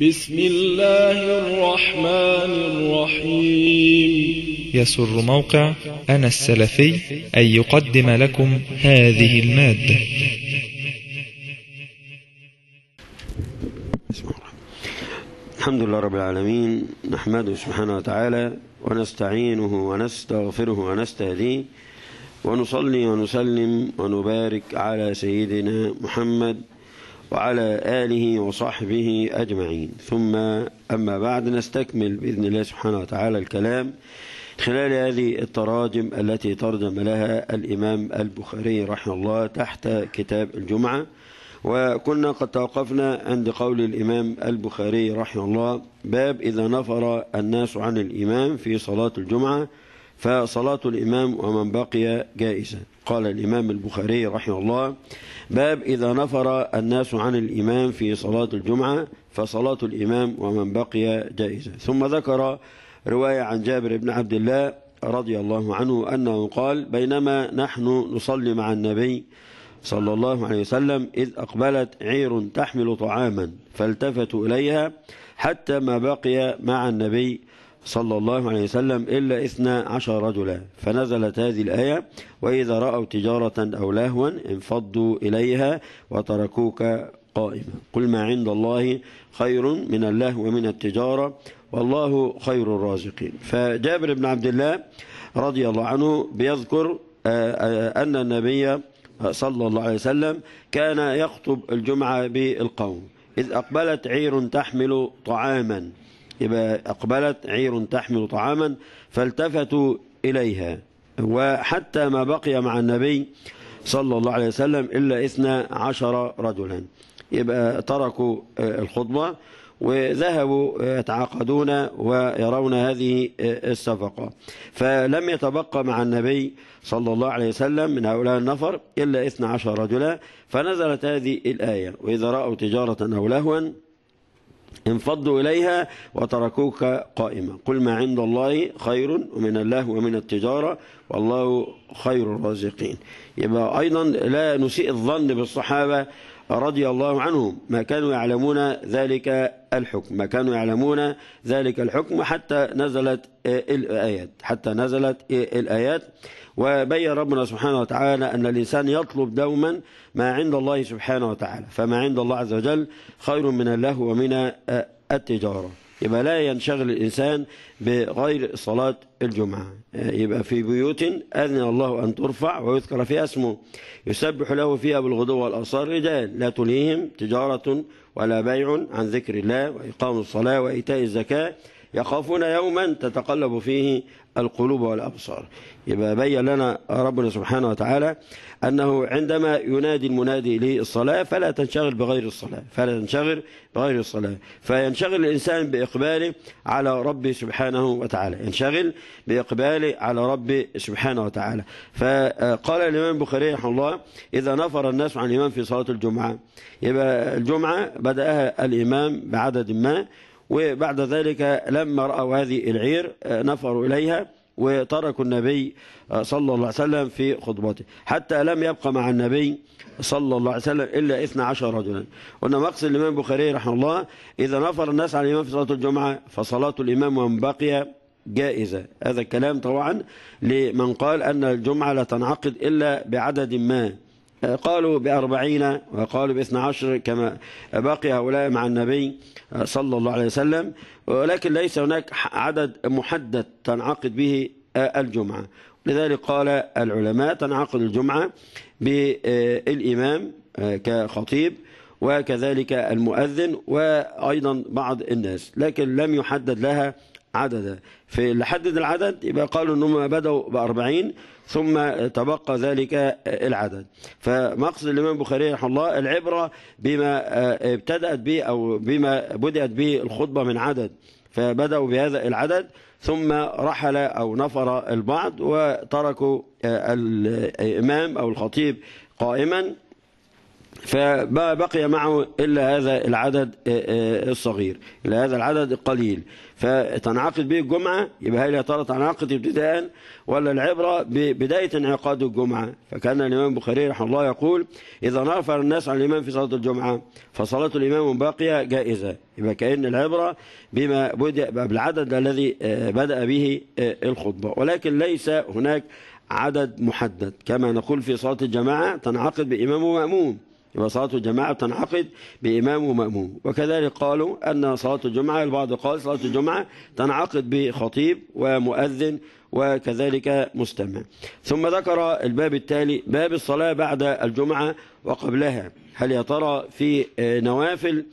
بسم الله الرحمن الرحيم يسر موقع أنا السلفي أن يقدم لكم هذه المادة الحمد لله رب العالمين نحمده سبحانه وتعالى ونستعينه ونستغفره ونستهديه ونصلي ونسلم ونبارك على سيدنا محمد وعلى آله وصحبه أجمعين ثم أما بعد نستكمل بإذن الله سبحانه وتعالى الكلام خلال هذه التراجم التي ترجم لها الإمام البخاري رحمه الله تحت كتاب الجمعة وكنا قد توقفنا عند قول الإمام البخاري رحمه الله باب إذا نفر الناس عن الإمام في صلاة الجمعة فصلاة الإمام ومن بقي جائزة قال الإمام البخاري رحمه الله باب إذا نفر الناس عن الإمام في صلاة الجمعة فصلاة الإمام ومن بقي جائزة ثم ذكر رواية عن جابر بن عبد الله رضي الله عنه أنه قال بينما نحن نصلي مع النبي صلى الله عليه وسلم إذ أقبلت عير تحمل طعاما فالتفتوا إليها حتى ما بقي مع النبي صلى الله عليه وسلم إلا إثنى عشر رجلا فنزلت هذه الآية وإذا رأوا تجارة أو لهوا انفضوا إليها وتركوك قائما قل ما عند الله خير من اللهو ومن التجارة والله خير الرازقين فجابر بن عبد الله رضي الله عنه بيذكر آه، آه، أن النبي صلى الله عليه وسلم كان يخطب الجمعة بالقوم إذ أقبلت عير تحمل طعاما يبقى أقبلت عير تحمل طعاما فالتفتوا إليها وحتى ما بقي مع النبي صلى الله عليه وسلم إلا إثنى عشر رجلا يبقى تركوا الخطبة وذهبوا يتعاقدون ويرون هذه الصفقة فلم يتبقى مع النبي صلى الله عليه وسلم من هؤلاء النفر إلا عشر رجلا فنزلت هذه الآية وإذا رأوا تجارة أو لهوا انفضوا إليها وتركوك قائما قل ما عند الله خير ومن الله ومن التجارة والله خير الرازقين يبقى أيضا لا نسيء الظن بالصحابة رضي الله عنهم ما كانوا يعلمون ذلك الحكم ما كانوا يعلمون ذلك الحكم حتى نزلت الآيات حتى نزلت الآيات وبين ربنا سبحانه وتعالى أن الإنسان يطلب دوما ما عند الله سبحانه وتعالى فما عند الله عز وجل خير من اللهو ومن التجارة يبقى لا ينشغل الإنسان بغير صلاة الجمعة يبقى في بيوت أذن الله أن ترفع ويذكر فيها اسمه يسبح له فيها بالغدو والأصار رجال لا تليهم تجارة ولا بيع عن ذكر الله وإقام الصلاة وإيتاء الزكاة يخافون يوما تتقلب فيه القلوب والأبصار يبقى بين لنا ربنا سبحانه وتعالى أنه عندما ينادي المنادي للصلاة فلا تنشغل بغير الصلاة فلا تنشغل بغير الصلاة فينشغل الإنسان بإقباله على ربه سبحانه وتعالى ينشغل بإقباله على ربه سبحانه وتعالى فقال الإمام البخاري رحمه الله إذا نفر الناس عن الإمام في صلاة الجمعة يبقى الجمعة بدأها الإمام بعدد ما وبعد ذلك لما رأوا هذه العير آه، نفروا إليها وتركوا النبي آه، صلى الله عليه وسلم في خطبته حتى لم يبقى مع النبي صلى الله عليه وسلم إلا 12 رجلا قلنا مقصد الإمام البخاري رحمه الله إذا نفر الناس على الإمام في صلاة الجمعة فصلاة الإمام ومن بقي جائزة هذا الكلام طبعا لمن قال أن الجمعة لا تنعقد إلا بعدد ما قالوا بأربعين وقالوا باثنى عشر كما بقي هؤلاء مع النبي صلى الله عليه وسلم ولكن ليس هناك عدد محدد تنعقد به الجمعة لذلك قال العلماء تنعقد الجمعة بالإمام كخطيب وكذلك المؤذن وأيضا بعض الناس لكن لم يحدد لها عددا في اللي حدد العدد يبقى قالوا ان هم بداوا ب 40 ثم تبقى ذلك العدد فمقصد الامام البخاري رحمه الله العبره بما آه، ابتدات به او بما بدات به الخطبه من عدد فبداوا بهذا العدد ثم رحل او نفر البعض وتركوا آه، الامام او الخطيب قائما فبقي بقي معه إلا هذا العدد آه، آه، الصغير إلا هذا العدد القليل فتنعقد به الجمعة يبقى هل يا ترى تنعقد ابتداء ولا العبرة ببداية انعقاد الجمعة فكان الإمام البخاري رحمه الله يقول إذا نرفع الناس عن الإمام في صلاة الجمعة فصلاة الإمام باقية جائزة يبقى كأن العبرة بما بدأ بالعدد الذي آه، بدأ به الخطبة ولكن ليس هناك عدد محدد كما نقول في صلاة الجماعة تنعقد بإمام ومأموم يبقى صلاة الجماعة تنعقد بإمام ومأموم وكذلك قالوا أن صلاة الجمعة البعض قال صلاة الجمعة تنعقد بخطيب ومؤذن وكذلك مستمع ثم ذكر الباب التالي باب الصلاة بعد الجمعة وقبلها هل يا ترى في آه، نوافل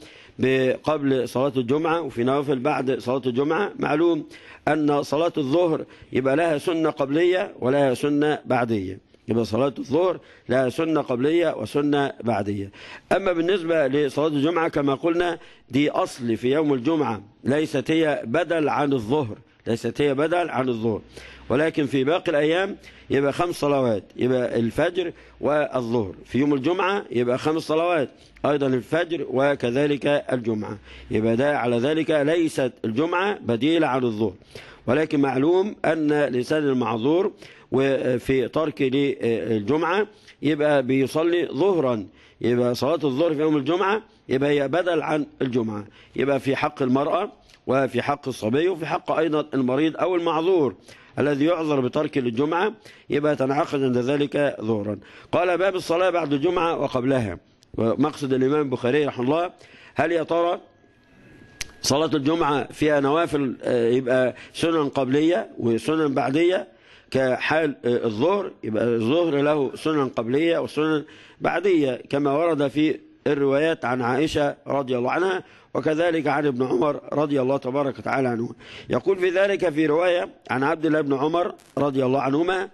قبل صلاة الجمعة وفي نوافل بعد صلاة الجمعة معلوم أن صلاة الظهر يبقى لها سنة قبلية ولها سنة بعدية يبقى صلاة الظهر لها سنة قبلية وسنة بعدية أما بالنسبة لصلاة الجمعة كما قلنا دي أصل في يوم الجمعة ليست هي بدل عن الظهر ليست هي بدل عن الظهر ولكن في باقي الأيام يبقى خمس صلوات يبقى الفجر والظهر في يوم الجمعة يبقى خمس صلوات أيضا الفجر وكذلك الجمعة يبقى ده على ذلك ليست الجمعة بديلة عن الظهر ولكن معلوم أن لسان المعذور وفي ترك للجمعة يبقى بيصلي ظهرا يبقى صلاة الظهر في يوم الجمعة يبقى هي بدل عن الجمعة يبقى في حق المرأة وفي حق الصبي وفي حق أيضا المريض أو المعذور الذي يعذر بترك للجمعة يبقى تنعقد عند ذلك ظهرا قال باب الصلاة بعد الجمعة وقبلها ومقصد الإمام البخاري رحمه الله هل يا ترى صلاة الجمعة فيها نوافل آه، يبقى سنن قبلية وسنن بعدية كحال آه، الظهر يبقى الظهر له سنن قبلية وسنن بعدية كما ورد في الروايات عن عائشة رضي الله عنها وكذلك عن ابن عمر رضي الله تبارك وتعالى عنه يقول في ذلك في رواية عن عبد الله بن عمر رضي الله عنهما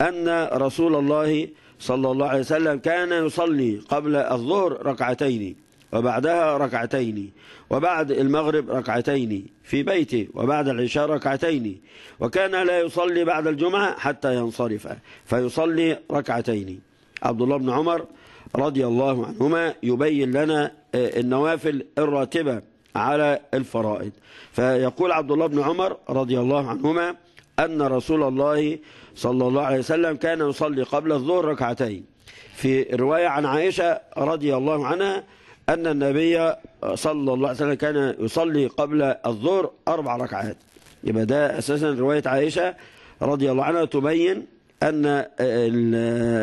أن رسول الله صلى الله عليه وسلم كان يصلي قبل الظهر ركعتين وبعدها ركعتين وبعد المغرب ركعتين في بيته وبعد العشاء ركعتين وكان لا يصلي بعد الجمعة حتى ينصرف فيصلي ركعتين عبد الله بن عمر رضي الله عنهما يبين لنا آه، النوافل الراتبة على الفرائض فيقول عبد الله بن عمر رضي الله عنهما أن رسول الله صلى الله عليه وسلم كان يصلي قبل الظهر ركعتين في رواية عن عائشة رضي الله عنها أن النبي صلى الله عليه وسلم كان يصلي قبل الظهر أربع ركعات يبقى ده أساسا رواية عائشة رضي الله عنها تبين أن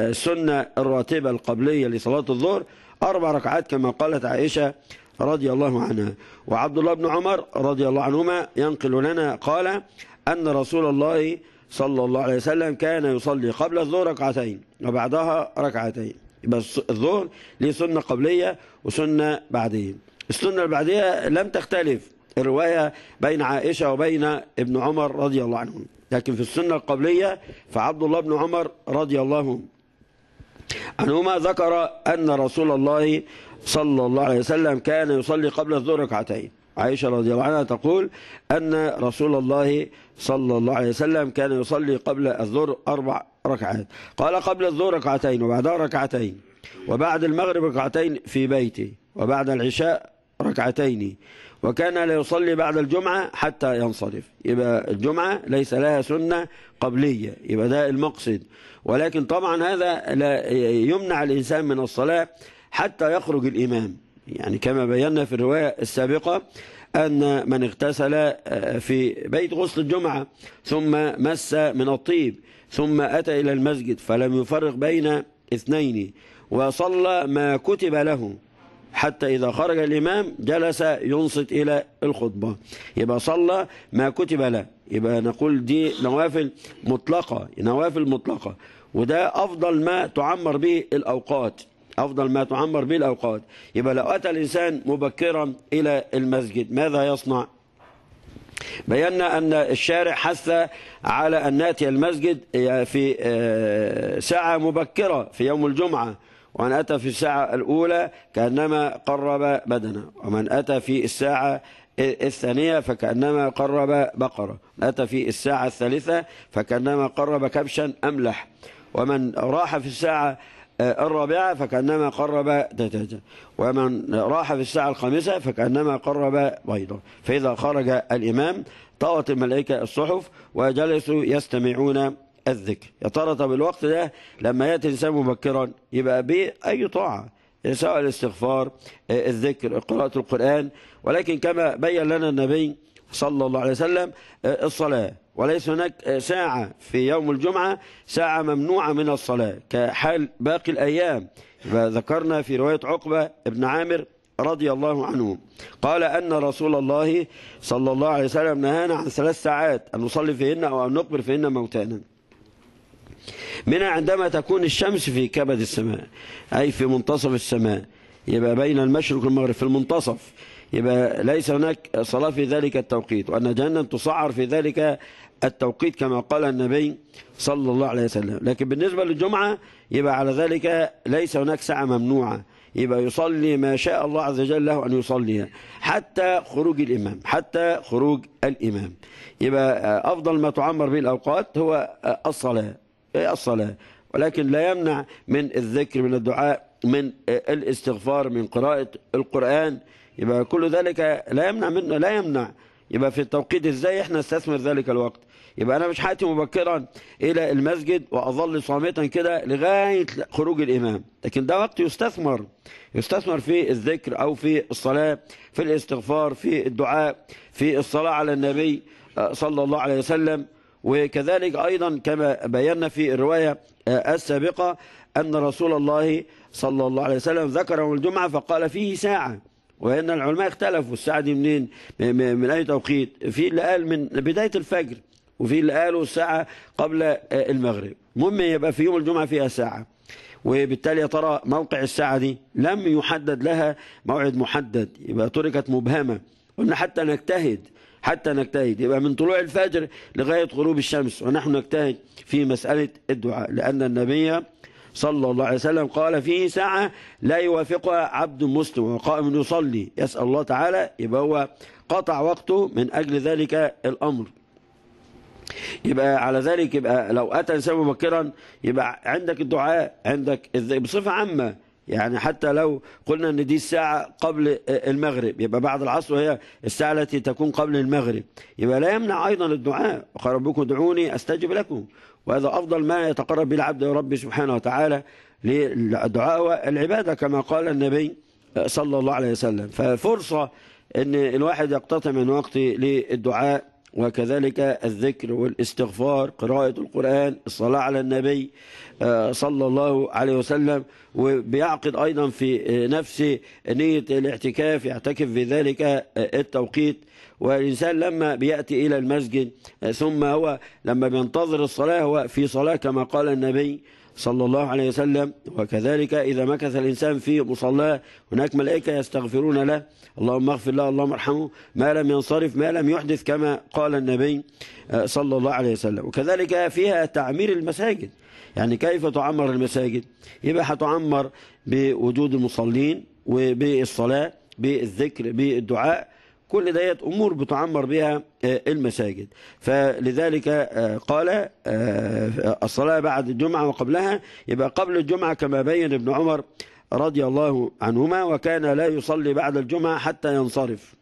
السنة الراتبة القبلية لصلاة الظهر أربع ركعات كما قالت عائشة رضي الله عنها وعبد الله بن عمر رضي الله عنهما ينقل لنا قال أن رسول الله صلى الله عليه وسلم كان يصلي قبل الظهر ركعتين وبعدها ركعتين بس الظهر ليه سنة قبلية وسنة بعدية السنة البعدية لم تختلف الرواية بين عائشة وبين ابن عمر رضي الله عنهم لكن في السنة القبلية فعبد الله بن عمر رضي الله عنهما ذكر أن رسول الله صلى الله عليه وسلم كان يصلي قبل الظهر ركعتين عائشة رضي الله عنها تقول أن رسول الله صلى الله عليه وسلم كان يصلي قبل الظهر أربع ركعات قال قبل الظهر ركعتين وبعدها ركعتين وبعد المغرب ركعتين في بيته وبعد العشاء ركعتين وكان لا يصلي بعد الجمعة حتى ينصرف يبقى الجمعة ليس لها سنة قبلية يبقى ده المقصد ولكن طبعا هذا لا يمنع الإنسان من الصلاة حتى يخرج الإمام يعني كما بينا في الرواية السابقة أن من اغتسل في بيت غسل الجمعة ثم مس من الطيب ثم أتى إلى المسجد فلم يفرق بين اثنين وصلى ما كتب له حتى إذا خرج الإمام جلس ينصت إلى الخطبة يبقى صلى ما كتب له يبقى نقول دي نوافل مطلقة نوافل مطلقة وده أفضل ما تعمر به الأوقات أفضل ما تعمر به الأوقات يبقى لو أتى الإنسان مبكرا إلى المسجد ماذا يصنع بينا أن الشارع حث على أن نأتي المسجد آه، في آه، ساعة مبكرة في يوم الجمعة ومن أتى في الساعة الأولى كأنما قرب بدنا ومن أتى في الساعة الثانية فكأنما قرب بقرة من أتى في الساعة الثالثة فكأنما قرب كبشا أملح ومن راح في الساعة آه، الرابعة فكأنما قرب ومن راح في الساعة الخامسة فكأنما قرب بيضا فإذا خرج الإمام طوت الملائكة الصحف وجلسوا يستمعون الذكر يا ترى طب الوقت ده لما يأتي الإنسان مبكرا يبقى به أي طاعة سواء الاستغفار آه، الذكر قراءة القرآن ولكن كما بين لنا النبي صلى الله عليه وسلم آه، الصلاة وليس هناك آه، ساعة في يوم الجمعة ساعة ممنوعة من الصلاة كحال باقي الأيام فذكرنا في رواية عقبة ابن عامر رضي الله عنه قال أن رسول الله صلى الله عليه وسلم نهانا عن ثلاث ساعات أن نصلي فيهن أو أن نقبر فيهن موتانا منها عندما تكون الشمس في كبد السماء أي في منتصف السماء يبقى بين المشرق والمغرب في المنتصف يبقى ليس هناك آه، صلاة في ذلك التوقيت وأن جهنم تصعر في ذلك التوقيت كما قال النبي صلى الله عليه وسلم لكن بالنسبة للجمعة يبقى على ذلك ليس هناك ساعة ممنوعة يبقى يصلي ما شاء الله عز وجل له أن يصلي حتى خروج الإمام حتى خروج الإمام يبقى أفضل ما تعمر به الأوقات هو الصلاة الصلاة ولكن لا يمنع من الذكر من الدعاء من الاستغفار من قراءة القرآن يبقى كل ذلك لا يمنع منه لا يمنع يبقى في التوقيت ازاي احنا نستثمر ذلك الوقت يبقى أنا مش هأتي مبكرا إلى المسجد وأظل صامتا كده لغاية خروج الإمام لكن ده وقت يستثمر يستثمر في الذكر أو في الصلاة في الاستغفار في الدعاء في الصلاة على النبي آه، صلى الله عليه وسلم وكذلك أيضا كما بينا في الرواية آه، السابقة أن رسول الله صلى الله عليه وسلم ذكر يوم الجمعة فقال فيه ساعة وأن العلماء اختلفوا الساعة دي منين من أي توقيت في اللي قال من بداية الفجر وفي اللي قالوا ساعة قبل آه، المغرب المهم يبقى في يوم الجمعة فيها ساعة وبالتالي يا ترى موقع الساعة دي لم يحدد لها موعد محدد يبقى تركت مبهمة قلنا حتى نجتهد حتى نجتهد يبقى من طلوع الفجر لغاية غروب الشمس ونحن نجتهد في مسألة الدعاء لأن النبي صلى الله عليه وسلم قال فيه ساعة لا يوافقها عبد مسلم وقائم يصلي يسأل الله تعالى يبقى هو قطع وقته من أجل ذلك الأمر يبقى على ذلك يبقى لو أتى إنسان مبكرا يبقى عندك الدعاء عندك بصفة عامة يعني حتى لو قلنا ان دي الساعة قبل آه، المغرب يبقى بعد العصر هي الساعة التي تكون قبل المغرب يبقى لا يمنع أيضا الدعاء وقال ربكم ادعوني أستجب لكم وهذا أفضل ما يتقرب به العبد يا ربي سبحانه وتعالى للدعاء والعبادة كما قال النبي آه، صلى الله عليه وسلم ففرصة ان الواحد يقتطع من وقته للدعاء وكذلك الذكر والاستغفار قراءة القرآن الصلاة على النبي آه، صلى الله عليه وسلم وبيعقد أيضا في آه، نفسه نية الاعتكاف يعتكف في ذلك آه، التوقيت والإنسان لما بيأتي إلى المسجد ثم هو لما بينتظر الصلاة هو في صلاة كما قال النبي صلى الله عليه وسلم وكذلك إذا مكث الإنسان في مصلاه هناك ملائكة يستغفرون له اللهم اغفر له اللهم ارحمه ما لم ينصرف ما لم يحدث كما قال النبي آه، صلى الله عليه وسلم وكذلك فيها تعمير المساجد يعني كيف تعمر المساجد يبقى هتعمر بوجود المصلين وبالصلاة بالذكر بالدعاء كل ديت أمور بتعمر بها آه، المساجد فلذلك آه، قال آه، الصلاة بعد الجمعة وقبلها يبقى قبل الجمعة كما بين ابن عمر رضي الله عنهما وكان لا يصلي بعد الجمعة حتى ينصرف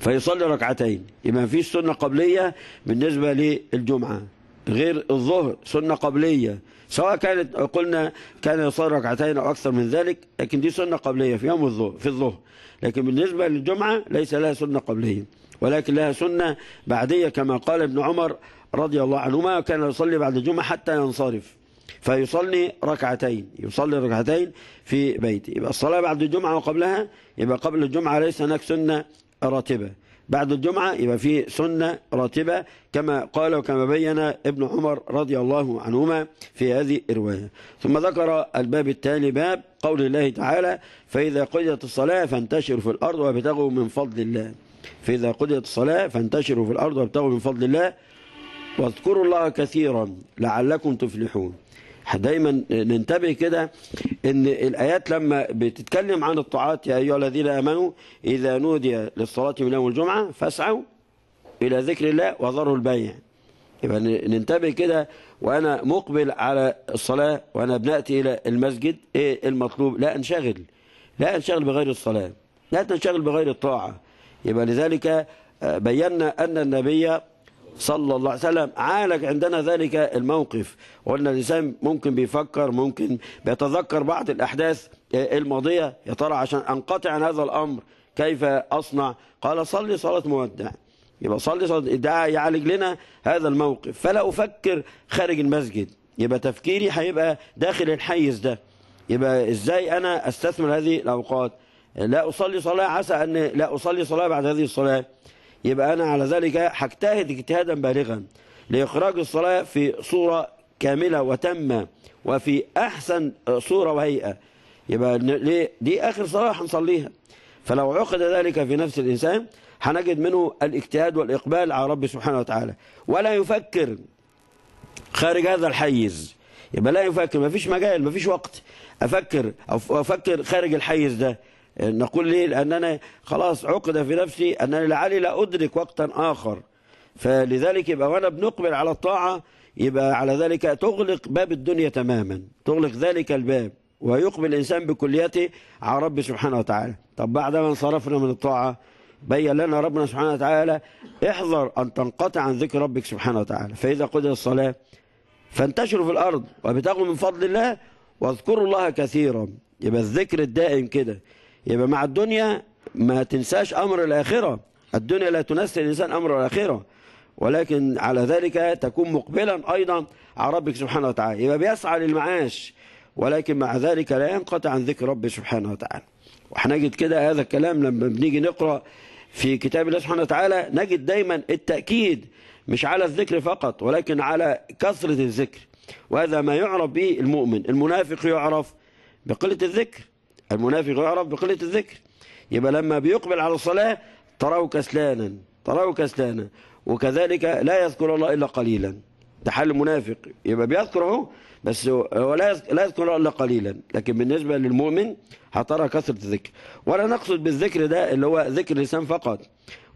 فيصلي ركعتين يبقى فيش سنة قبلية بالنسبة للجمعة غير الظهر سنة قبلية سواء كانت قلنا كان يصلي ركعتين أو أكثر من ذلك لكن دي سنة قبلية في يوم الظهر في الظهر لكن بالنسبة للجمعة ليس لها سنة قبلية ولكن لها سنة بعدية كما قال ابن عمر رضي الله عنهما كان يصلي بعد الجمعة حتى ينصرف فيصلي ركعتين يصلي ركعتين في بيته يبقى الصلاة بعد الجمعة وقبلها يبقى قبل الجمعة ليس هناك سنة راتبة بعد الجمعة يبقى في سنة راتبة كما قال وكما بين ابن عمر رضي الله عنهما في هذه الرواية ثم ذكر الباب التالي باب قول الله تعالى فإذا قضيت الصلاة فانتشروا في الأرض وابتغوا من فضل الله فإذا قضيت الصلاة فانتشروا في الأرض وابتغوا من فضل الله واذكروا الله كثيرا لعلكم تفلحون دايما ننتبه كده ان الايات لما بتتكلم عن الطاعات يا ايها الذين امنوا اذا نودي للصلاه من يوم الجمعه فاسعوا الى ذكر الله وذروا البيع يبقى ننتبه كده وانا مقبل على الصلاه وانا بناتي الى المسجد ايه المطلوب لا انشغل لا انشغل بغير الصلاه لا تنشغل بغير الطاعه يبقى لذلك آه، بينا ان النبي صلى الله عليه وسلم عالج عندنا ذلك الموقف قلنا الإنسان ممكن بيفكر ممكن بيتذكر بعض الأحداث الماضية يا ترى عشان أنقطع عن هذا الأمر كيف أصنع قال صلي صلاة مودع يبقى صلي صلاة ده يعالج لنا هذا الموقف فلا أفكر خارج المسجد يبقى تفكيري هيبقى داخل الحيز ده يبقى إزاي أنا أستثمر هذه الأوقات لا أصلي صلاة عسى أن لا أصلي صلاة بعد هذه الصلاة يبقى أنا على ذلك هجتهد اجتهادا بالغا لإخراج الصلاة في صورة كاملة وتامة وفي أحسن صورة وهيئة يبقى ليه؟ دي آخر صلاة هنصليها فلو عقد ذلك في نفس الإنسان هنجد منه الاجتهاد والإقبال على رب سبحانه وتعالى ولا يفكر خارج هذا الحيز يبقى لا يفكر ما فيش مجال ما فيش وقت أفكر أو أفكر خارج الحيز ده نقول ليه لأننا خلاص عقد في نفسي أنني لعلي لا أدرك وقتا آخر فلذلك يبقى وأنا بنقبل على الطاعة يبقى على ذلك تغلق باب الدنيا تماما تغلق ذلك الباب ويقبل الإنسان بكليته على رب سبحانه وتعالى طب بعد ما انصرفنا من الطاعة بين لنا ربنا سبحانه وتعالى احذر أن تنقطع عن ذكر ربك سبحانه وتعالى فإذا قدر الصلاة فانتشروا في الأرض وابتغوا من فضل الله واذكروا الله كثيرا يبقى الذكر الدائم كده يبقى مع الدنيا ما تنساش أمر الآخرة الدنيا لا تنسي الإنسان أمر الآخرة ولكن على ذلك تكون مقبلا أيضا على ربك سبحانه وتعالى يبقى بيسعى للمعاش ولكن مع ذلك لا ينقطع عن ذكر ربه سبحانه وتعالى وهنجد كده هذا الكلام لما بنيجي نقرأ في كتاب الله سبحانه وتعالى نجد دايما التأكيد مش على الذكر فقط ولكن على كثرة الذكر وهذا ما يعرف به المؤمن المنافق يعرف بقلة الذكر المنافق يعرف بقلة الذكر يبقى لما بيقبل على الصلاة تراه كسلانا تراه كسلانا وكذلك لا يذكر الله إلا قليلا ده حال المنافق يبقى بيذكر اهو بس هو لا يذكر الله الا قليلا لكن بالنسبه للمؤمن هترى كثره الذكر ولا نقصد بالذكر ده اللي هو ذكر الإنسان فقط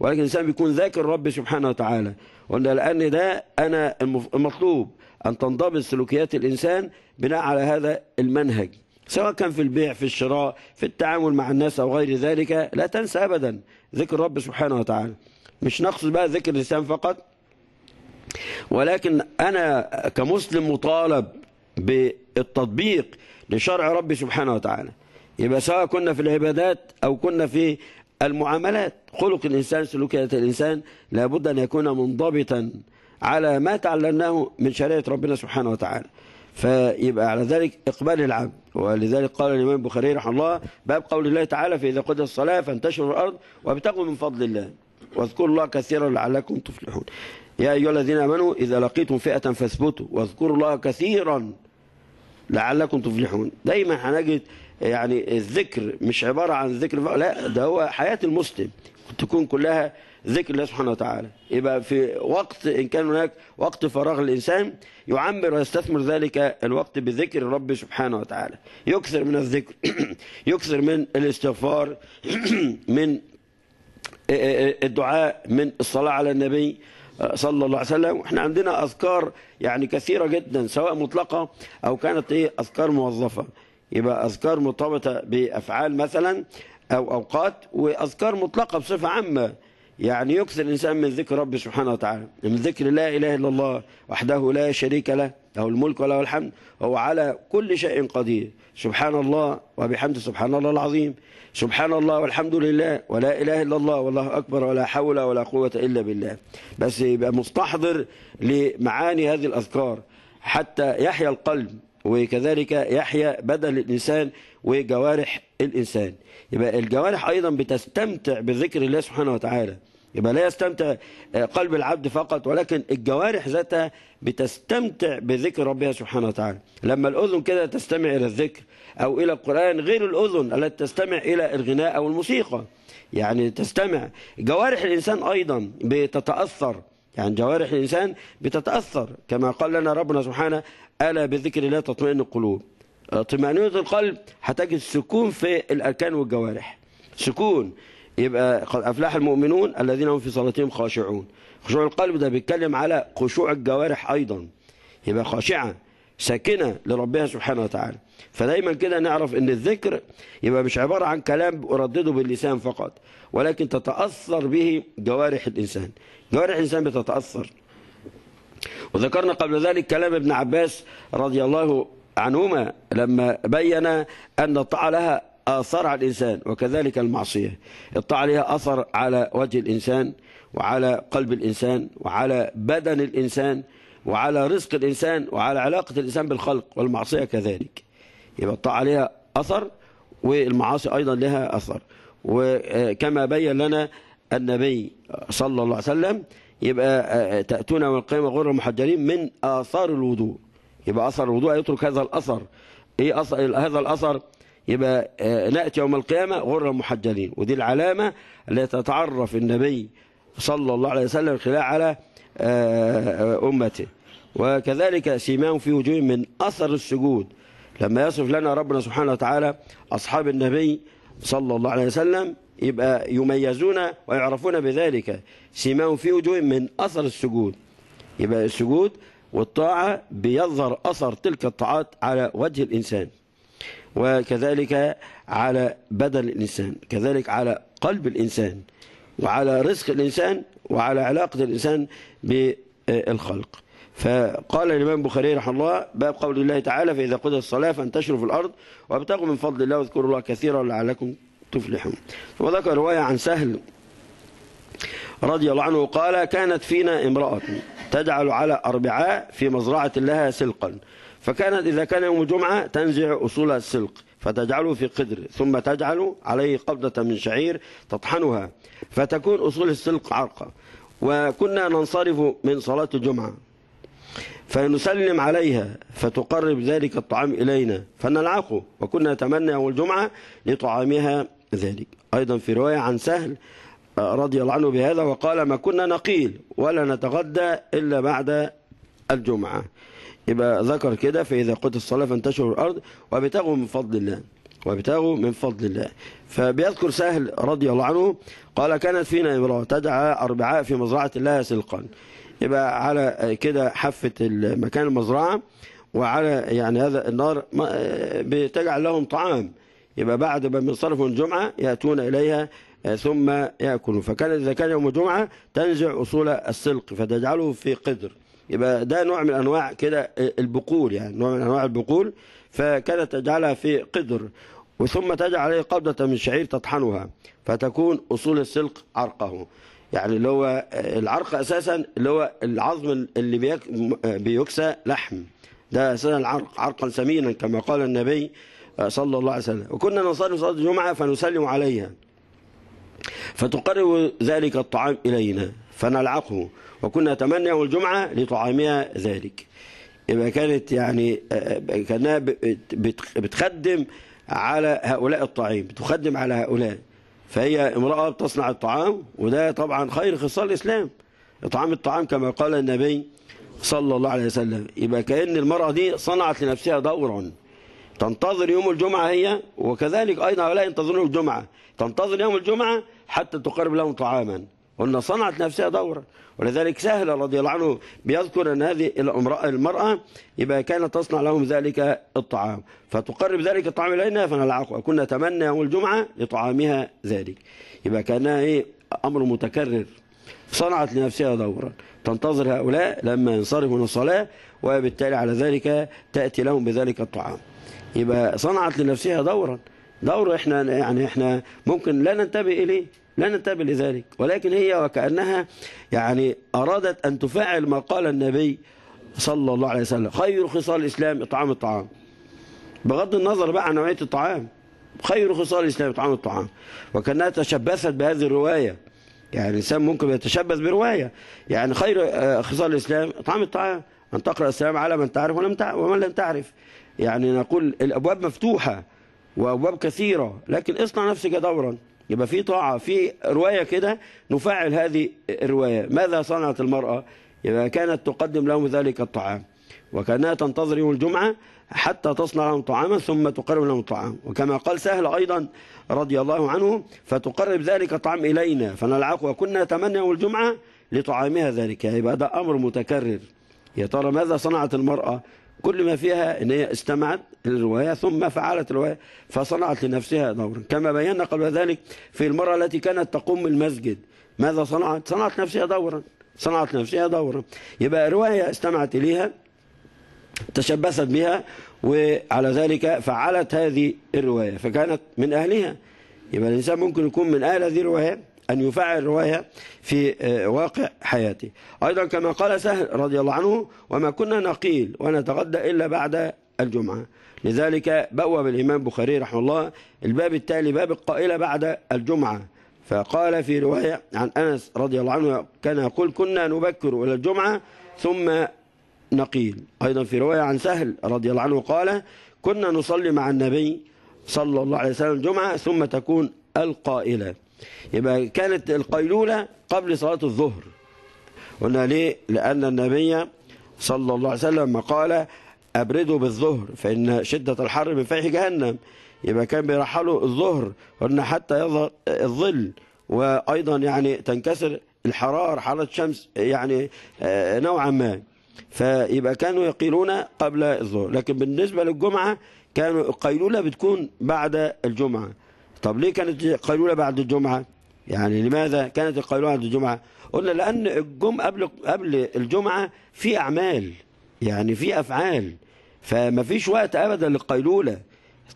ولكن الانسان بيكون ذاكر رب سبحانه وتعالى وان لان ده انا المطلوب ان تنضبط سلوكيات الانسان بناء على هذا المنهج سواء كان في البيع في الشراء في التعامل مع الناس أو غير ذلك لا تنسى أبدا ذكر رب سبحانه وتعالى مش نقصد بقى ذكر اللسان فقط ولكن أنا كمسلم مطالب بالتطبيق لشرع ربي سبحانه وتعالى يبقى سواء كنا في العبادات أو كنا في المعاملات خلق الإنسان سلوكية الإنسان لابد أن يكون منضبطا على ما تعلمناه من شريعة ربنا سبحانه وتعالى فيبقى على ذلك إقبال العبد ولذلك قال الإمام البخاري رحمه الله باب قول الله تعالى فإذا قضى الصلاة فانتشروا الأرض وابتغوا من فضل الله واذكروا الله كثيرا لعلكم تفلحون يا أيها الذين آمنوا إذا لقيتم فئة فاثبتوا واذكروا الله كثيرا لعلكم تفلحون دايما هنجد يعني الذكر مش عبارة عن ذكر لا ده هو حياة المسلم تكون كلها ذكر الله سبحانه وتعالى يبقى في وقت إن كان هناك وقت فراغ الإنسان يعمر ويستثمر ذلك الوقت بذكر الرب سبحانه وتعالى يكثر من الذكر يكثر من الاستغفار من الدعاء من الصلاة على النبي آه، صلى الله عليه وسلم واحنا عندنا أذكار يعني كثيرة جدا سواء مطلقة أو كانت إيه أذكار موظفة يبقى أذكار مرتبطة بأفعال مثلا أو أوقات وأذكار مطلقة بصفة عامة يعني يكثر الإنسان من ذكر ربه سبحانه وتعالى من ذكر لا إله إلا الله وحده لا شريك له له الملك وله الحمد وهو على كل شيء قدير سبحان الله وبحمد سبحان الله العظيم سبحان الله والحمد لله ولا إله إلا الله والله أكبر ولا حول ولا قوة إلا بالله بس يبقى مستحضر لمعاني هذه الأذكار حتى يحيا القلب وكذلك يحيا بدل الإنسان وجوارح الإنسان يبقى الجوارح أيضا بتستمتع بذكر الله سبحانه وتعالى يبقى لا يستمتع آه، قلب العبد فقط ولكن الجوارح ذاتها بتستمتع بذكر ربها سبحانه وتعالى لما الأذن كده تستمع إلى الذكر أو إلى القرآن غير الأذن التي تستمع إلى الغناء أو الموسيقى يعني تستمع جوارح الإنسان أيضا بتتأثر يعني جوارح الإنسان بتتأثر كما قال لنا ربنا سبحانه ألا بذكر الله تطمئن القلوب آه، طمأنينة القلب هتجد سكون في الأركان والجوارح سكون يبقى قد أفلح المؤمنون الذين هم في صلاتهم خاشعون خشوع القلب ده بيتكلم على خشوع الجوارح أيضا يبقى خاشعة ساكنة لربها سبحانه وتعالى فدايما كده نعرف ان الذكر يبقى مش عبارة عن كلام أردده باللسان فقط ولكن تتأثر به جوارح الإنسان جوارح الإنسان بتتأثر وذكرنا قبل ذلك كلام ابن عباس رضي الله عنهما لما بين أن الطاعة لها آثار على الإنسان وكذلك المعصية الطاعة لها أثر على وجه الإنسان وعلى قلب الإنسان وعلى بدن الإنسان وعلى رزق الإنسان وعلى علاقة الإنسان بالخلق والمعصية كذلك يبقى الطاعة لها أثر والمعاصي أيضا لها أثر وكما بين لنا النبي صلى الله عليه وسلم يبقى آه، آه، تأتون من والقيامة غير المحجرين من آثار الوضوء يبقى أثر الوضوء يترك هذا الأثر إيه أثر هذا الأثر يبقى آه، نأتي يوم القيامة غر محجلين ودي العلامة التي تتعرف النبي صلى الله عليه وسلم خلال على آه، أمته وكذلك سيماهم في وجوههم من أثر السجود لما يصف لنا ربنا سبحانه وتعالى أصحاب النبي صلى الله عليه وسلم يبقى يميزون ويعرفون بذلك سيماهم في وجوههم من أثر السجود يبقى السجود والطاعة بيظهر أثر تلك الطاعات على وجه الإنسان وكذلك على بدن الإنسان كذلك على قلب الإنسان وعلى رزق الإنسان وعلى علاقة الإنسان بالخلق فقال الإمام البخاري رحمه الله باب قول الله تعالى فإذا قضى الصلاة فانتشروا في الأرض وابتغوا من فضل الله واذكروا الله كثيرا لعلكم تفلحون وذكر رواية عن سهل رضي الله عنه قال كانت فينا امرأة تجعل على أربعاء في مزرعة لها سلقا فكانت إذا كان يوم جمعة تنزع أصول السلق فتجعله في قدر ثم تجعل عليه قبضة من شعير تطحنها فتكون أصول السلق عرقة وكنا ننصرف من صلاة الجمعة فنسلم عليها فتقرب ذلك الطعام إلينا فنلعقه وكنا نتمنى يوم الجمعة لطعامها ذلك أيضا في رواية عن سهل رضي الله عنه بهذا وقال ما كنا نقيل ولا نتغدى إلا بعد الجمعة يبقى ذكر كده فإذا قلت الصلاة فانتشروا الأرض وابتغوا من فضل الله وابتغوا من فضل الله فبيذكر سهل رضي الله عنه قال كانت فينا امرأة تدعى أربعاء في مزرعة الله سلقا يبقى على كده حفة مكان المزرعة وعلى يعني هذا النار بتجعل لهم طعام يبقى بعد ما بنصرفوا الجمعة يأتون إليها آه، ثم يأكل فكان إذا كان يوم الجمعة تنزع أصول السلق فتجعله في قدر يبقى ده نوع من أنواع كده آه، البقول يعني نوع من أنواع البقول فكانت تجعلها في قدر وثم تجعل عليه قبضة من شعير تطحنها فتكون أصول السلق عرقه يعني اللي هو آه، العرق أساسا اللي هو العظم اللي بيكسى لحم ده أساسا العرق عرقا سمينا كما قال النبي صلى الله عليه وسلم وكنا نصلي صلاة الجمعة فنسلم عليها فتقرب ذلك الطعام إلينا فنلعقه وكنا نتمنى يوم الجمعة لطعامها ذلك يبقى كانت يعني كانها بتخدم على هؤلاء الطعام بتخدم على هؤلاء فهي امرأة بتصنع الطعام وده طبعا خير خصال الإسلام إطعام الطعام كما قال النبي صلى الله عليه وسلم يبقى كأن المرأة دي صنعت لنفسها دورا تنتظر يوم الجمعة هي وكذلك أيضا هؤلاء ينتظرون الجمعة تنتظر يوم الجمعة حتى تقرب لهم طعاما قلنا صنعت نفسها دورا ولذلك سهل رضي الله عنه بيذكر أن هذه المرأة يبقى كانت تصنع لهم ذلك الطعام فتقرب ذلك الطعام إلينا فنلعقه كنا نتمنى يوم الجمعة لطعامها ذلك يبقى كانها إيه أمر متكرر صنعت لنفسها دورا تنتظر هؤلاء لما ينصرفوا من الصلاة وبالتالي على ذلك تأتي لهم بذلك الطعام يبقى صنعت لنفسها دورا دور احنا يعني احنا ممكن لا ننتبه اليه لا ننتبه لذلك ولكن هي وكأنها يعني أرادت أن تفعل ما قال النبي صلى الله عليه وسلم خير خصال الإسلام إطعام الطعام بغض النظر بقى عن نوعية الطعام خير خصال الإسلام إطعام الطعام وكأنها تشبثت بهذه الرواية يعني الإنسان ممكن يتشبث برواية يعني خير آه، خصال الإسلام إطعام الطعام أن تقرأ السلام على من تعرف ولم ومن لم تعرف يعني نقول الأبواب مفتوحة وابواب كثيره لكن اصنع نفسك دورا يبقى في طاعه في روايه كده نفعل هذه الروايه ماذا صنعت المراه يبقى كانت تقدم لهم ذلك الطعام وكانها تنتظر يوم الجمعه حتى تصنع لهم طعاما ثم تقرب لهم الطعام وكما قال سهل ايضا رضي الله عنه فتقرب ذلك الطعام الينا فنلعقه وكنا نتمنى يوم الجمعه لطعامها ذلك يبقى ده امر متكرر يا ترى ماذا صنعت المراه كل ما فيها أن هي استمعت للروايه ثم فعلت الرواية فصنعت لنفسها دورا كما بينا قبل ذلك في المرأة التي كانت تقوم المسجد ماذا صنعت؟ صنعت نفسها دورا صنعت نفسها دورا يبقى رواية استمعت إليها تشبثت بها وعلى ذلك فعلت هذه الرواية فكانت من أهلها يبقى الإنسان ممكن يكون من أهل هذه الرواية أن يفعل الرواية في آه، واقع حياته أيضا كما قال سهل رضي الله عنه وما كنا نقيل ونتغدى إلا بعد الجمعة لذلك بوب الإمام البخاري رحمه الله الباب التالي باب القائلة بعد الجمعة فقال في رواية عن أنس رضي الله عنه كان يقول كنا نبكر إلى الجمعة ثم نقيل أيضا في رواية عن سهل رضي الله عنه قال كنا نصلي مع النبي صلى الله عليه وسلم الجمعة ثم تكون القائلة يبقى كانت القيلولة قبل صلاة الظهر قلنا ليه لأن النبي صلى الله عليه وسلم قال أبردوا بالظهر فإن شدة الحر من فيح جهنم يبقى كان بيرحلوا الظهر قلنا حتى يظهر الظل وأيضا يعني تنكسر الحرارة حرارة الشمس يعني آه، نوعا ما فيبقى كانوا يقيلون قبل الظهر لكن بالنسبة للجمعة كانوا القيلولة بتكون بعد الجمعة طب ليه كانت القيلولة بعد الجمعة يعني لماذا كانت القيلولة بعد الجمعة قلنا لأن الجم قبل قبل الجمعة في أعمال يعني في أفعال فما فيش وقت أبدا للقيلولة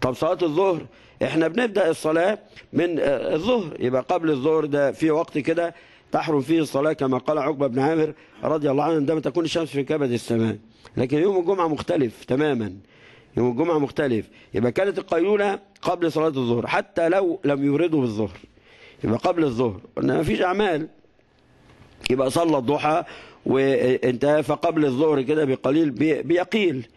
طب صلاة الظهر احنا بنبدأ الصلاة من آه، الظهر يبقى قبل الظهر ده في وقت كده تحرم فيه الصلاة كما قال عقبة بن عامر رضي الله عنه عندما تكون الشمس في كبد السماء لكن يوم الجمعة مختلف تماما يوم الجمعة مختلف يبقى كانت القيلولة قبل صلاة الظهر حتى لو لم يوردوا بالظهر يبقى قبل الظهر قلنا مفيش أعمال يبقى صلى الضحى وانتهى فقبل الظهر كده بقليل بيقيل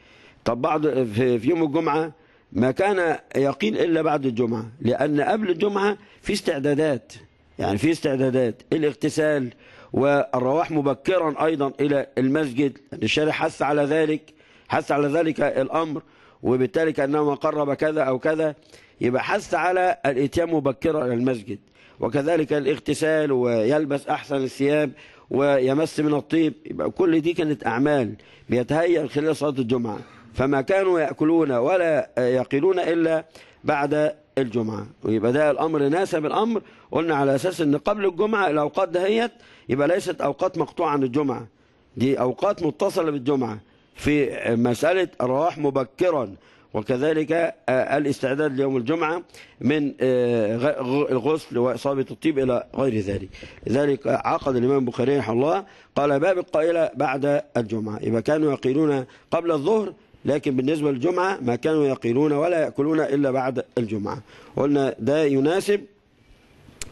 طب بعض في يوم الجمعة ما كان يقين إلا بعد الجمعة لأن قبل الجمعة في استعدادات يعني في استعدادات الاغتسال والرواح مبكرا أيضا إلى المسجد الشارع حث على ذلك حث على ذلك الأمر وبالتالي كانه ما قرب كذا أو كذا يبقى حث على الاتيان مبكرا إلى المسجد وكذلك الاغتسال ويلبس أحسن الثياب ويمس من الطيب يبقى كل دي كانت أعمال بيتهيأ خلال صلاة الجمعة فما كانوا يأكلون ولا يقلون إلا بعد الجمعة ويبقى ده الأمر ناسب الأمر قلنا على أساس أن قبل الجمعة الأوقات دهيت يبقى ليست أوقات مقطوعة عن الجمعة دي أوقات متصلة بالجمعة في مسألة الرواح مبكرا وكذلك آه، الاستعداد ليوم الجمعة من آه، الغسل وإصابة الطيب إلى غير ذلك لذلك عقد الإمام البخاري رحمه الله قال باب القائلة بعد الجمعة إذا كانوا يقيلون قبل الظهر لكن بالنسبة للجمعة ما كانوا يقيلون ولا يأكلون إلا بعد الجمعة قلنا ده يناسب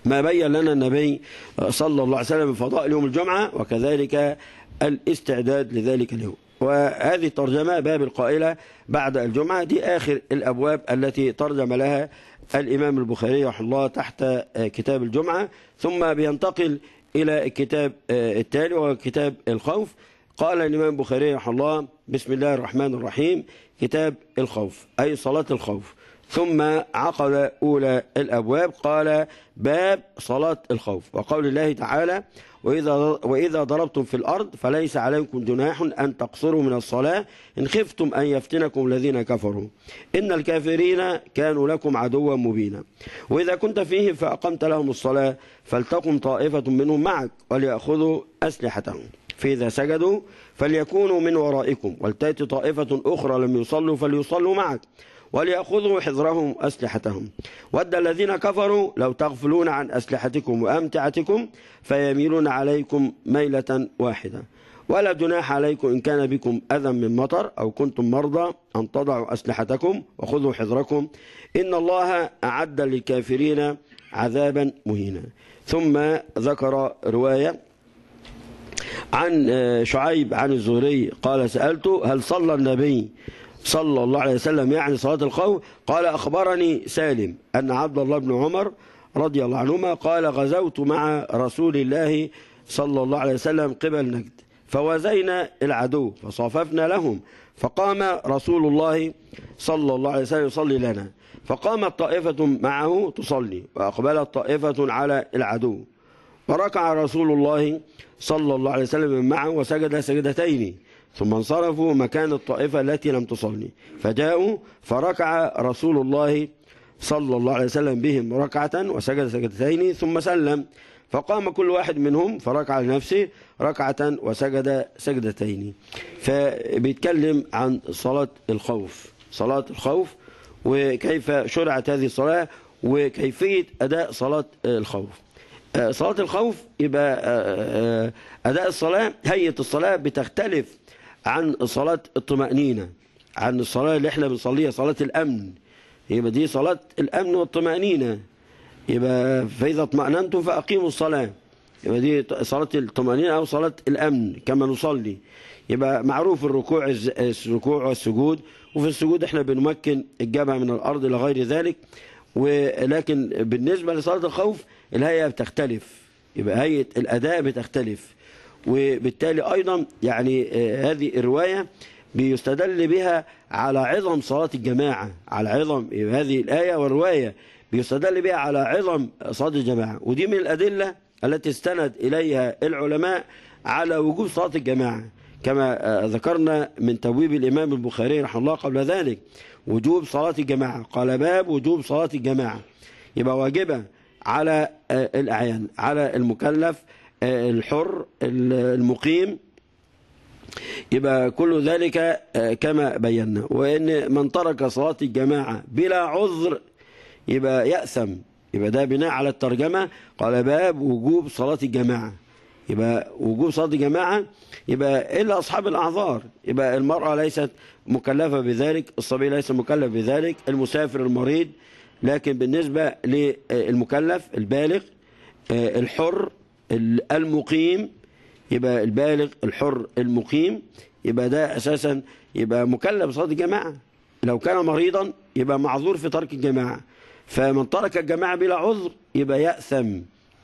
ما بين لنا النبي صلى الله عليه وسلم من فضائل يوم الجمعة وكذلك الاستعداد لذلك اليوم وهذه الترجمة باب القائلة بعد الجمعة دي آخر الأبواب التي ترجم لها الإمام البخاري رحمه الله تحت آه، كتاب الجمعة ثم بينتقل إلى الكتاب آه، التالي وهو كتاب الخوف قال الإمام البخاري رحمه الله بسم الله الرحمن الرحيم كتاب الخوف أي صلاة الخوف ثم عقد أولى الأبواب قال باب صلاة الخوف وقول الله تعالى وإذا, وإذا ضربتم في الأرض فليس عليكم جناح أن تقصروا من الصلاة إن خفتم أن يفتنكم الذين كفروا إن الكافرين كانوا لكم عدوا مبينا وإذا كنت فيهم فأقمت لهم الصلاة فلتقم طائفة منهم معك وليأخذوا أسلحتهم فإذا سجدوا فليكونوا من ورائكم ولتأتي طائفة أخرى لم يصلوا فليصلوا معك وليأخذوا حذرهم أسلحتهم ود الذين كفروا لو تغفلون عن أسلحتكم وأمتعتكم فيميلون عليكم ميلة واحدة ولا جناح عليكم إن كان بكم أذى من مطر أو كنتم مرضى أن تضعوا أسلحتكم وخذوا حذركم إن الله أعد للكافرين عذابا مهينا ثم ذكر رواية عن آه، شعيب عن الزهري قال سألته هل صلى النبي صلى الله عليه وسلم يعني صلاة القوم قال أخبرني سالم أن عبد الله بن عمر رضي الله عنهما قال غزوت مع رسول الله صلى الله عليه وسلم قبل نجد فوازينا العدو فصاففنا لهم فقام رسول الله صلى الله عليه وسلم يصلي لنا فقامت طائفة معه تصلي وأقبلت طائفة على العدو فركع رسول الله صلى الله عليه وسلم معه وسجد سجدتين ثم انصرفوا مكان الطائفة التي لم تصلي فجاءوا فركع رسول الله صلى الله عليه وسلم بهم ركعة وسجد سجدتين ثم سلم فقام كل واحد منهم فركع لنفسه ركعة وسجد سجدتين فبيتكلم عن صلاة الخوف صلاة الخوف وكيف شرعت هذه الصلاة وكيفية أداء صلاة الخوف آه، صلاة الخوف يبقى آه، آه، أداء الصلاة هيئة الصلاة بتختلف عن صلاة الطمأنينة عن الصلاة اللي احنا بنصليها صلاة الأمن يبقى دي صلاة الأمن والطمأنينة يبقى فإذا اطمأننتم فأقيموا الصلاة يبقى دي صلاة الطمأنينة أو صلاة الأمن كما نصلي يبقى معروف الركوع الركوع والسجود وفي السجود احنا بنمكن الجبهة من الأرض لغير ذلك ولكن بالنسبة لصلاة الخوف الهيئة بتختلف يبقى هيئة الأداء بتختلف وبالتالي أيضا يعني آه، هذه الرواية بيستدل بها على عظم صلاة الجماعة على عظم هذه الآية والرواية بيستدل بها على عظم صلاة الجماعة ودي من الأدلة التي استند إليها العلماء على وجوب صلاة الجماعة كما آه، ذكرنا من تبويب الإمام البخاري رحمه الله قبل ذلك وجوب صلاة الجماعة قال باب وجوب صلاة الجماعة يبقى واجبة على آه، الأعيان على المكلف الحر المقيم يبقى كل ذلك آه، كما بينا وإن من ترك صلاة الجماعة بلا عذر يبقى يأثم يبقى ده بناء على الترجمة قال باب وجوب صلاة الجماعة يبقى وجوب صلاة الجماعة يبقى إلا أصحاب الأعذار يبقى المرأة ليست مكلفة بذلك الصبي ليس مكلف بذلك المسافر المريض لكن بالنسبة للمكلف البالغ آه، الحر المقيم يبقى البالغ الحر المقيم يبقى ده أساسا يبقى مكلف بصلاة الجماعة لو كان مريضا يبقى معذور في ترك الجماعة فمن ترك الجماعة بلا عذر يبقى يأثم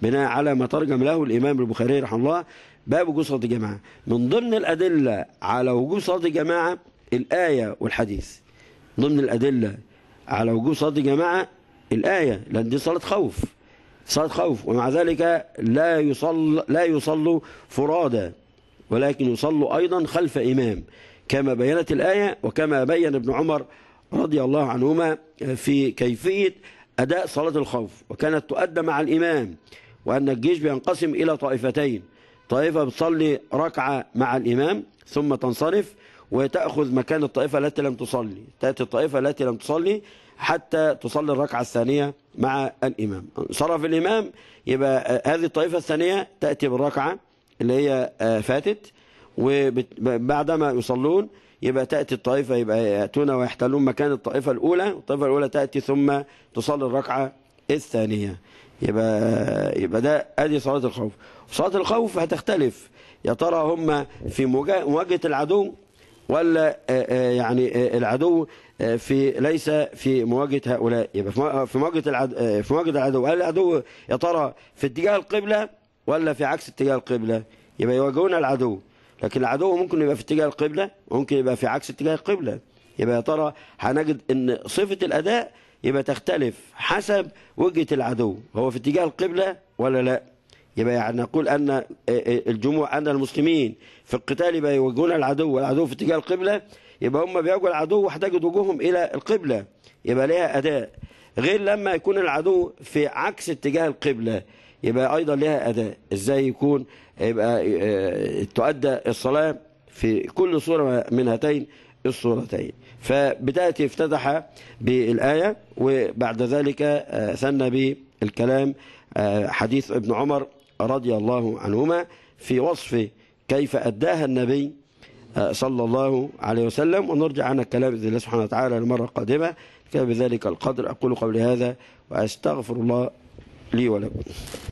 بناء على ما ترجم له الإمام البخاري رحمه الله باب وجوب صلاة الجماعة من ضمن الأدلة على وجوب صلاة الجماعة الآية والحديث ضمن الأدلة على وجوب صلاة الجماعة الآية لأن دي صلاة خوف صلاة خوف ومع ذلك لا يصل لا يصلوا فرادى ولكن يصلوا أيضا خلف إمام كما بينت الآية وكما بين ابن عمر رضي الله عنهما في كيفية أداء صلاة الخوف وكانت تؤدى مع الإمام وأن الجيش بينقسم إلى طائفتين طائفة بتصلي ركعة مع الإمام ثم تنصرف وتأخذ مكان الطائفة التي لم تصلي تأتي الطائفة التي لم تصلي حتى تصلي الركعة الثانية مع الإمام انصرف الإمام يبقى آه، هذه الطائفة الثانية تأتي بالركعة اللي هي آه، فاتت وبعدما يصلون يبقى تأتي الطائفة يبقى يأتون ويحتلون مكان الطائفة الأولى الطائفة الأولى تأتي ثم تصلي الركعة الثانية يبقى آه، يبقى ده ادي صلاه الخوف صلاه الخوف هتختلف يا ترى هم في مواجهه العدو ولا يعني العدو في ليس في مواجهه هؤلاء يبقى في مواجهه العدو آه، في مواجهه العدو هل العدو يا ترى في اتجاه القبله ولا في عكس اتجاه القبله يبقى يواجهون العدو لكن العدو ممكن يبقى في اتجاه القبله وممكن يبقى في عكس اتجاه القبله يبقى يا ترى هنجد ان صفه الاداء يبقى تختلف حسب وجهه العدو هو في اتجاه القبله ولا لا يبقى يعني نقول ان آه، آه، الجموع ان المسلمين في القتال يبقى يواجهون العدو والعدو في اتجاه القبله يبقى هم بيواجهوا العدو واحتاجت وجوههم إلى القبلة يبقى ليها أداء غير لما يكون العدو في عكس اتجاه القبلة يبقى أيضا لها أداء إزاي يكون يبقى آه، تؤدى الصلاة في كل صورة من هاتين الصورتين فبدأت افتتح بالآية وبعد ذلك آه، ثنى بالكلام آه، حديث ابن عمر رضي الله عنهما في وصف كيف أداها النبي صلى الله عليه وسلم ونرجع عن الكلام بإذن الله سبحانه وتعالى المرة القادمة كان بذلك القدر أقول قبل هذا وأستغفر الله لي ولكم